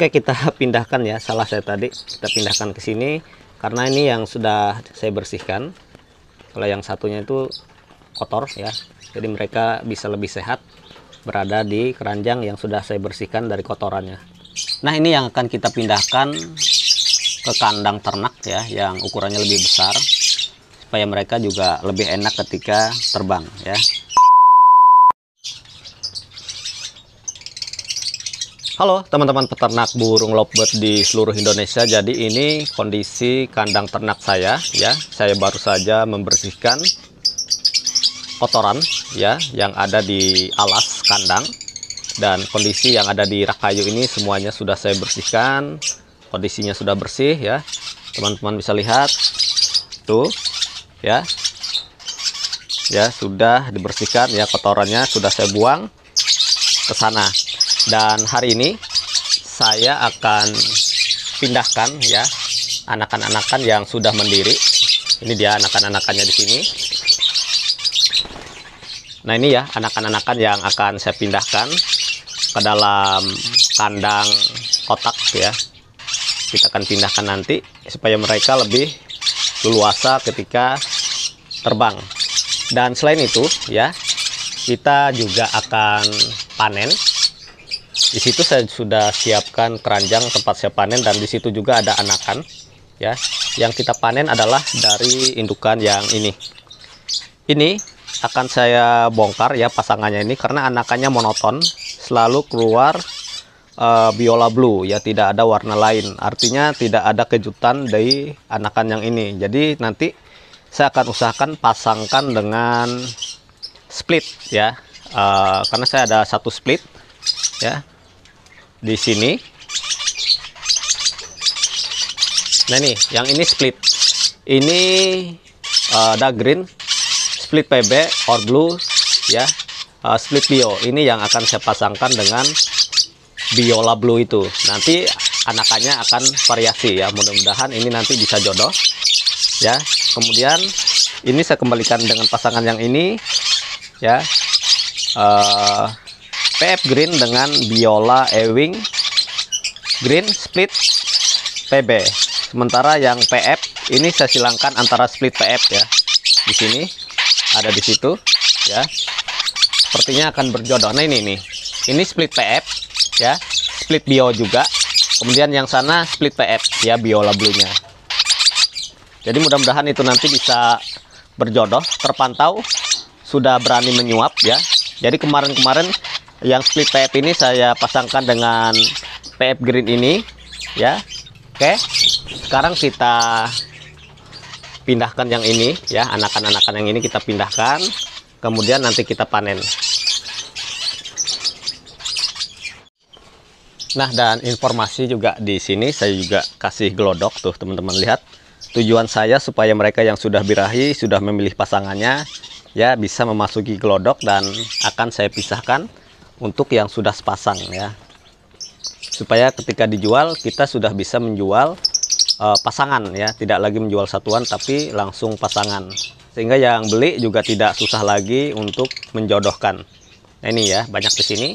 Oke kita pindahkan ya salah saya tadi kita pindahkan ke sini karena ini yang sudah saya bersihkan kalau yang satunya itu kotor ya jadi mereka bisa lebih sehat berada di keranjang yang sudah saya bersihkan dari kotorannya nah ini yang akan kita pindahkan ke kandang ternak ya yang ukurannya lebih besar supaya mereka juga lebih enak ketika terbang ya Halo teman-teman peternak burung lovebird di seluruh Indonesia. Jadi ini kondisi kandang ternak saya ya. Saya baru saja membersihkan kotoran ya yang ada di alas kandang dan kondisi yang ada di rak kayu ini semuanya sudah saya bersihkan. Kondisinya sudah bersih ya. Teman-teman bisa lihat tuh ya. Ya, sudah dibersihkan ya kotorannya sudah saya buang ke sana dan hari ini saya akan pindahkan ya anakan-anakan yang sudah mendiri ini dia anakan-anakannya di sini nah ini ya anakan-anakan yang akan saya pindahkan ke dalam kandang kotak ya kita akan pindahkan nanti supaya mereka lebih leluasa ketika terbang dan selain itu ya kita juga akan panen di situ saya sudah siapkan keranjang tempat saya panen dan di situ juga ada anakan ya yang kita panen adalah dari indukan yang ini ini akan saya bongkar ya pasangannya ini karena anakannya monoton selalu keluar uh, biola blue ya tidak ada warna lain artinya tidak ada kejutan dari anakan yang ini jadi nanti saya akan usahakan pasangkan dengan split ya uh, karena saya ada satu split ya di sini. Nah nih, yang ini split. Ini uh, eh, ada green, split PB or blue, ya, uh, split bio. Ini yang akan saya pasangkan dengan biola blue itu. Nanti anakannya akan variasi ya. Mudah-mudahan ini nanti bisa jodoh, ya. Kemudian ini saya kembalikan dengan pasangan yang ini, ya. Uh, PF Green dengan Biola Ewing Green Split PB. Sementara yang PF ini saya silangkan antara split PF ya. Di sini ada di situ ya. Sepertinya akan berjodoh. Nah ini nih. Ini split PF ya. Split bio juga. Kemudian yang sana split PF ya biola Blu-nya. Jadi mudah-mudahan itu nanti bisa berjodoh terpantau sudah berani menyuap ya. Jadi kemarin-kemarin yang split PF ini saya pasangkan dengan PF green ini ya oke sekarang kita pindahkan yang ini ya anakan-anakan yang ini kita pindahkan kemudian nanti kita panen nah dan informasi juga di sini saya juga kasih gelodok tuh teman-teman lihat tujuan saya supaya mereka yang sudah birahi sudah memilih pasangannya ya bisa memasuki gelodok dan akan saya pisahkan untuk yang sudah sepasang ya supaya ketika dijual kita sudah bisa menjual uh, pasangan ya tidak lagi menjual satuan tapi langsung pasangan sehingga yang beli juga tidak susah lagi untuk menjodohkan nah ini ya banyak di sini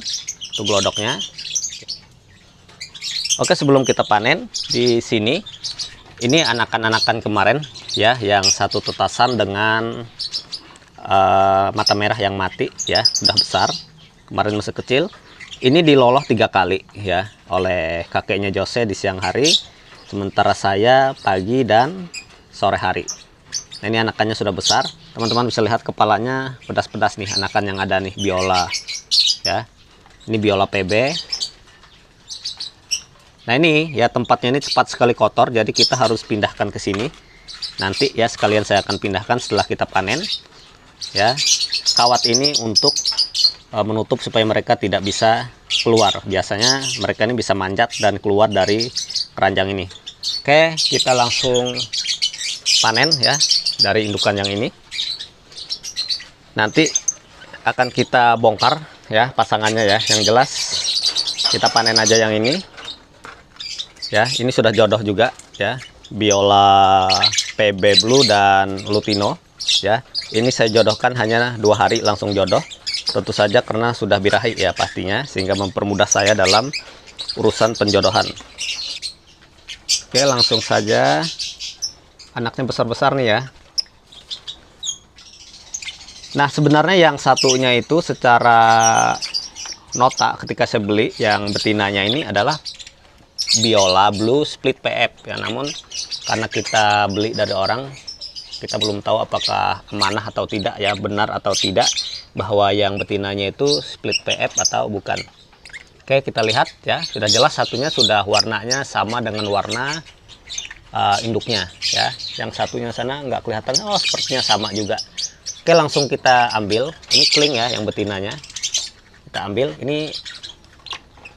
itu glodoknya oke sebelum kita panen di sini ini anakan-anakan kemarin ya yang satu tetasan dengan uh, mata merah yang mati ya sudah besar kemarin masih kecil ini diloloh tiga kali ya oleh kakeknya Jose di siang hari sementara saya pagi dan sore hari nah, ini anakannya sudah besar teman-teman bisa lihat kepalanya pedas-pedas nih anakan yang ada nih biola ya ini biola PB nah ini ya tempatnya ini cepat sekali kotor jadi kita harus pindahkan ke sini nanti ya sekalian saya akan pindahkan setelah kita panen ya kawat ini untuk e, menutup supaya mereka tidak bisa keluar biasanya mereka ini bisa manjat dan keluar dari keranjang ini oke kita langsung panen ya dari indukan yang ini nanti akan kita bongkar ya pasangannya ya yang jelas kita panen aja yang ini ya ini sudah jodoh juga ya biola PB Blue dan Lutino ya ini saya jodohkan hanya dua hari langsung jodoh tentu saja karena sudah birahi ya pastinya sehingga mempermudah saya dalam urusan penjodohan oke langsung saja anaknya besar-besar nih ya nah sebenarnya yang satunya itu secara nota ketika saya beli yang betinanya ini adalah Biola Blue Split PF ya namun karena kita beli dari orang kita belum tahu apakah amanah atau tidak ya benar atau tidak bahwa yang betinanya itu split PF atau bukan Oke kita lihat ya sudah jelas satunya sudah warnanya sama dengan warna uh, induknya ya yang satunya sana nggak kelihatan oh sepertinya sama juga Oke langsung kita ambil ini kling ya yang betinanya kita ambil ini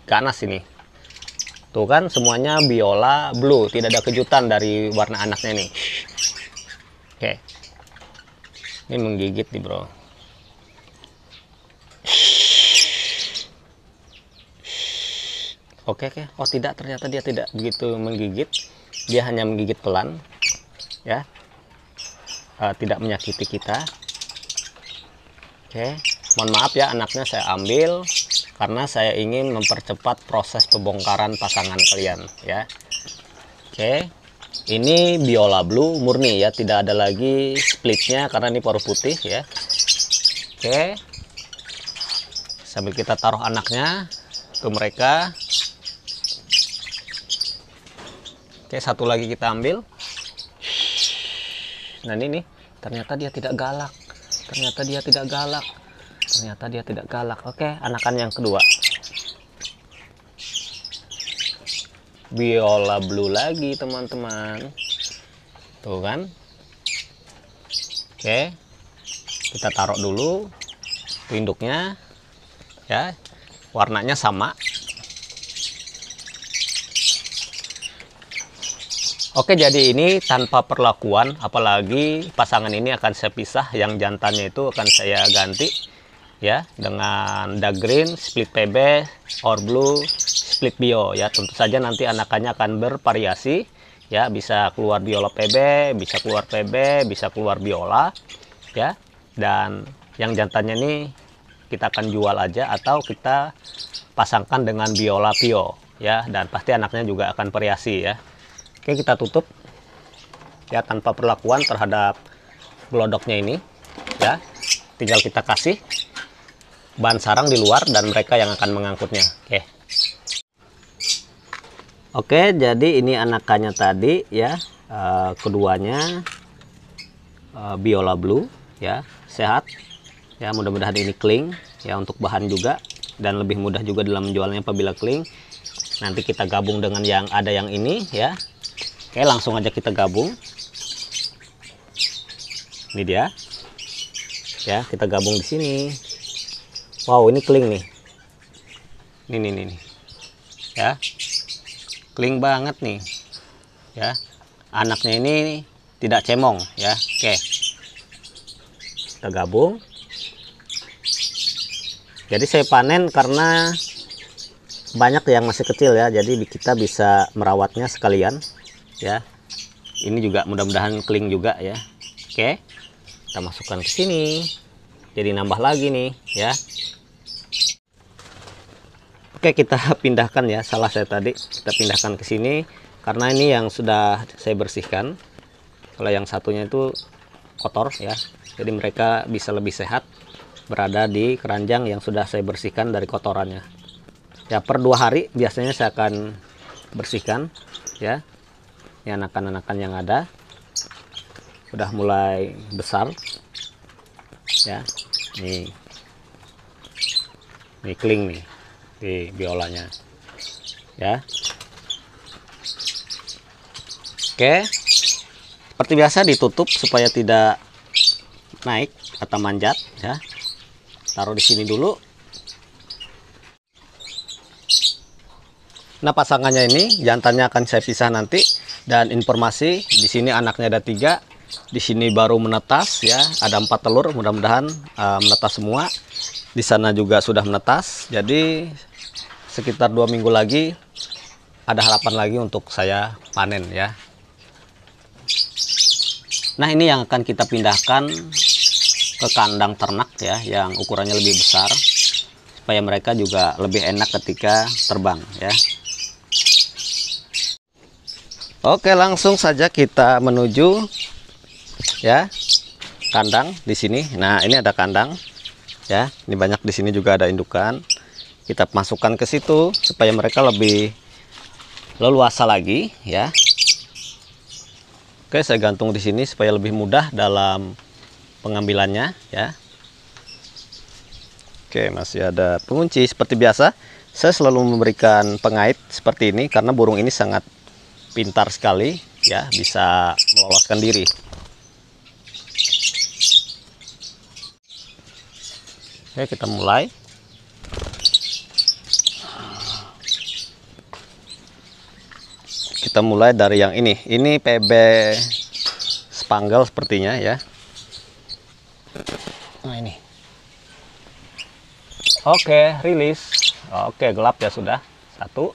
ganas ini tuh kan semuanya biola blue tidak ada kejutan dari warna anaknya nih oke ini menggigit nih bro oke oke oh tidak ternyata dia tidak begitu menggigit dia hanya menggigit pelan ya uh, tidak menyakiti kita oke mohon maaf ya anaknya saya ambil karena saya ingin mempercepat proses pembongkaran pasangan kalian ya oke ini biola blue murni ya, tidak ada lagi splitnya karena ini paruh putih ya. Oke. Sambil kita taruh anaknya ke mereka. Oke, satu lagi kita ambil. Nah, ini nih, ternyata dia tidak galak. Ternyata dia tidak galak. Ternyata dia tidak galak. Oke, anakan yang kedua. biola blue lagi teman-teman tuh kan oke kita taruh dulu induknya ya warnanya sama Oke jadi ini tanpa perlakuan apalagi pasangan ini akan saya pisah yang jantannya itu akan saya ganti ya dengan dark green, split PB, or blue, split bio ya. Tentu saja nanti anakannya akan bervariasi ya, bisa keluar biola PB, bisa keluar PB, bisa keluar biola ya. Dan yang jantannya ini kita akan jual aja atau kita pasangkan dengan biola pio ya dan pasti anaknya juga akan variasi ya. Oke, kita tutup ya tanpa perlakuan terhadap gelodoknya ini ya. Tinggal kita kasih bahan sarang di luar dan mereka yang akan mengangkutnya oke okay. oke okay, jadi ini anakannya tadi ya uh, keduanya uh, biola blue ya sehat ya mudah-mudahan ini kling ya untuk bahan juga dan lebih mudah juga dalam menjualnya apabila kling nanti kita gabung dengan yang ada yang ini ya oke langsung aja kita gabung ini dia ya kita gabung di sini wow ini keling nih nih nih nih, nih. ya keling banget nih ya anaknya ini tidak cemong ya oke kita gabung jadi saya panen karena banyak yang masih kecil ya jadi kita bisa merawatnya sekalian ya ini juga mudah-mudahan keling juga ya oke kita masukkan ke sini jadi nambah lagi nih ya Oke kita pindahkan ya salah saya tadi kita pindahkan ke sini karena ini yang sudah saya bersihkan kalau yang satunya itu kotor ya jadi mereka bisa lebih sehat berada di keranjang yang sudah saya bersihkan dari kotorannya ya per dua hari biasanya saya akan bersihkan ya ini anakan-anakan yang ada udah mulai besar ya nih nih kling nih di biolanya ya oke seperti biasa ditutup supaya tidak naik atau manjat ya taruh di sini dulu nah pasangannya ini jantannya akan saya pisah nanti dan informasi di sini anaknya ada tiga di sini baru menetas ya, ada empat telur, mudah-mudahan uh, menetas semua. Di sana juga sudah menetas, jadi sekitar dua minggu lagi ada harapan lagi untuk saya panen ya. Nah ini yang akan kita pindahkan ke kandang ternak ya, yang ukurannya lebih besar supaya mereka juga lebih enak ketika terbang ya. Oke, langsung saja kita menuju ya kandang di sini nah ini ada kandang ya ini banyak di sini juga ada indukan kita masukkan ke situ supaya mereka lebih leluasa lagi ya oke saya gantung di sini supaya lebih mudah dalam pengambilannya ya oke masih ada pengunci seperti biasa saya selalu memberikan pengait seperti ini karena burung ini sangat pintar sekali ya bisa meloloskan diri Oke, kita mulai. Kita mulai dari yang ini. Ini PB Spangle sepertinya ya. Nah, ini. Oke, rilis. Oke, gelap ya sudah. Satu.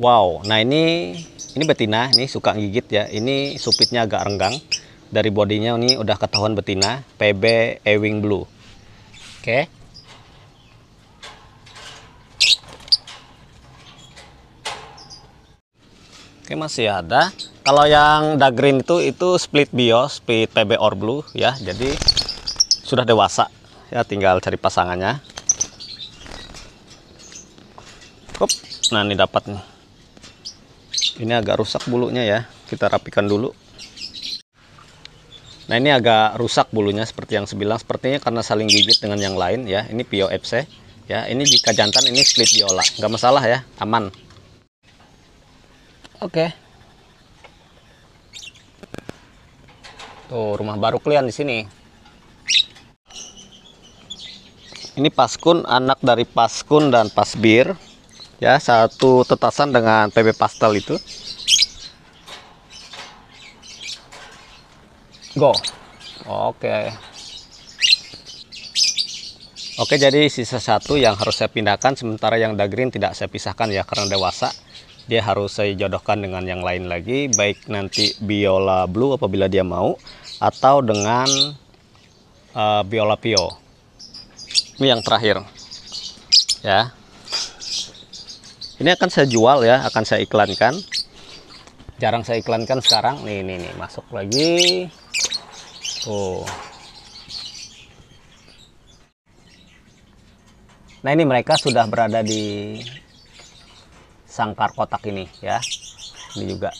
Wow, nah ini ini betina, ini suka gigit ya. Ini supitnya agak renggang. Dari bodinya ini udah ketahuan betina, PB Ewing Blue. Oke. Oke masih ada. Kalau yang dark green itu itu split bios split PB or blue ya. Jadi sudah dewasa ya tinggal cari pasangannya. Hup. Nah ini dapat nih. Ini agak rusak bulunya ya. Kita rapikan dulu. Nah ini agak rusak bulunya seperti yang sebilang sepertinya karena saling gigit dengan yang lain ya. Ini Pio FC ya. Ini jika jantan ini split biola, nggak masalah ya, aman. Oke. Tuh rumah baru kalian di sini. Ini Paskun anak dari Paskun dan Pasbir ya satu tetasan dengan PB Pastel itu. go oke okay. Oke jadi sisa satu yang harus saya pindahkan sementara yang dark green tidak saya pisahkan ya karena dewasa dia harus saya jodohkan dengan yang lain lagi baik nanti biola blue apabila dia mau atau dengan uh, biola pio ini yang terakhir ya ini akan saya jual ya akan saya iklankan jarang saya iklankan sekarang nih nih nih masuk lagi Oh, Nah ini mereka sudah berada di sangkar kotak ini ya. Ini juga.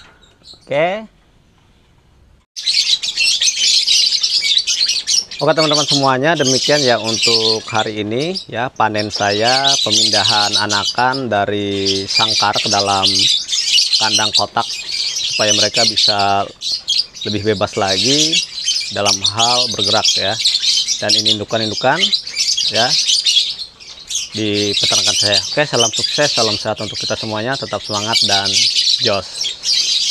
Oke. Oke teman-teman semuanya demikian ya untuk hari ini ya panen saya pemindahan anakan dari sangkar ke dalam kandang kotak supaya mereka bisa lebih bebas lagi dalam hal bergerak ya dan ini indukan-indukan ya di peternakan saya oke salam sukses salam sehat untuk kita semuanya tetap semangat dan joss